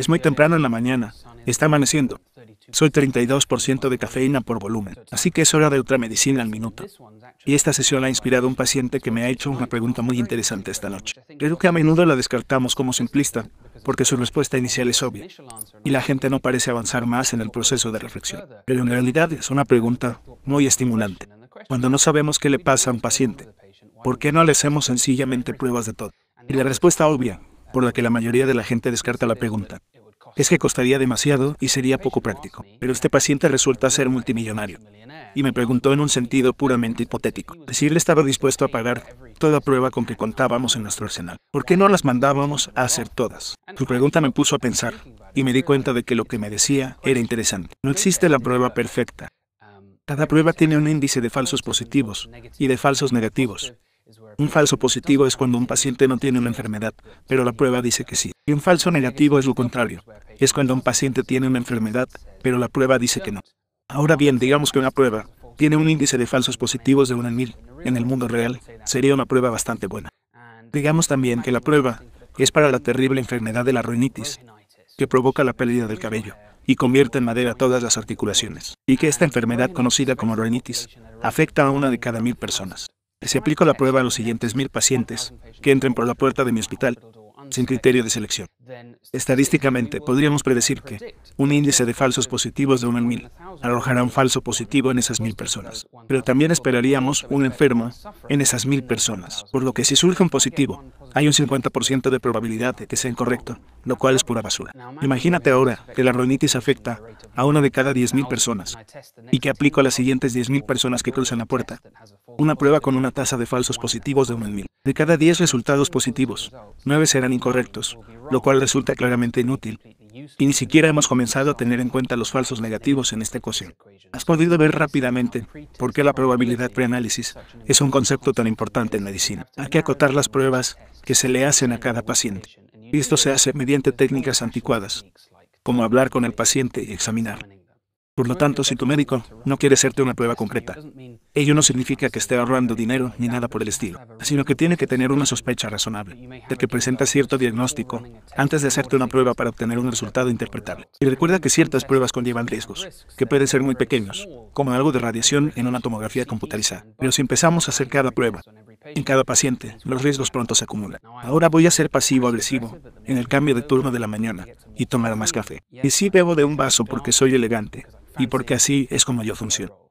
Es muy temprano en la mañana. Está amaneciendo. Soy 32% de cafeína por volumen, así que es hora de otra medicina al minuto. Y esta sesión la ha inspirado un paciente que me ha hecho una pregunta muy interesante esta noche. Creo que a menudo la descartamos como simplista, porque su respuesta inicial es obvia, y la gente no parece avanzar más en el proceso de reflexión. Pero en realidad es una pregunta muy estimulante. Cuando no sabemos qué le pasa a un paciente, ¿por qué no le hacemos sencillamente pruebas de todo? Y la respuesta obvia, por la que la mayoría de la gente descarta la pregunta, es que costaría demasiado y sería poco práctico. Pero este paciente resulta ser multimillonario. Y me preguntó en un sentido puramente hipotético. Decirle estaba dispuesto a pagar toda prueba con que contábamos en nuestro arsenal. ¿Por qué no las mandábamos a hacer todas? Su pregunta me puso a pensar y me di cuenta de que lo que me decía era interesante. No existe la prueba perfecta. Cada prueba tiene un índice de falsos positivos y de falsos negativos. Un falso positivo es cuando un paciente no tiene una enfermedad, pero la prueba dice que sí. Y un falso negativo es lo contrario. Es cuando un paciente tiene una enfermedad, pero la prueba dice que no. Ahora bien, digamos que una prueba tiene un índice de falsos positivos de una en 1000. En el mundo real, sería una prueba bastante buena. Digamos también que la prueba es para la terrible enfermedad de la ruinitis, que provoca la pérdida del cabello y convierte en madera todas las articulaciones, y que esta enfermedad conocida como ruinitis, afecta a una de cada mil personas. Se aplico la prueba a los siguientes mil pacientes que entren por la puerta de mi hospital, sin criterio de selección. Estadísticamente, podríamos predecir que un índice de falsos positivos de 1 en 1000 arrojará un falso positivo en esas 1000 personas, pero también esperaríamos un enfermo en esas 1000 personas, por lo que si surge un positivo, hay un 50% de probabilidad de que sea incorrecto, lo cual es pura basura. Imagínate ahora que la ronitis afecta a una de cada 10.000 personas y que aplico a las siguientes 10.000 personas que cruzan la puerta una prueba con una tasa de falsos positivos de 1 en 1000. De cada 10 resultados positivos, 9 serán incorrectos, lo cual resulta claramente inútil. Y ni siquiera hemos comenzado a tener en cuenta los falsos negativos en esta ecuación. Has podido ver rápidamente por qué la probabilidad preanálisis es un concepto tan importante en medicina. Hay que acotar las pruebas que se le hacen a cada paciente. Y esto se hace mediante técnicas anticuadas, como hablar con el paciente y examinar. Por lo tanto, si tu médico no quiere hacerte una prueba concreta, ello no significa que esté ahorrando dinero ni nada por el estilo, sino que tiene que tener una sospecha razonable de que presenta cierto diagnóstico antes de hacerte una prueba para obtener un resultado interpretable. Y recuerda que ciertas pruebas conllevan riesgos, que pueden ser muy pequeños, como algo de radiación en una tomografía computarizada. Pero si empezamos a hacer cada prueba, en cada paciente, los riesgos pronto se acumulan. Ahora voy a ser pasivo-agresivo en el cambio de turno de la mañana y tomar más café. Y sí bebo de un vaso porque soy elegante, y porque así es como yo funciono.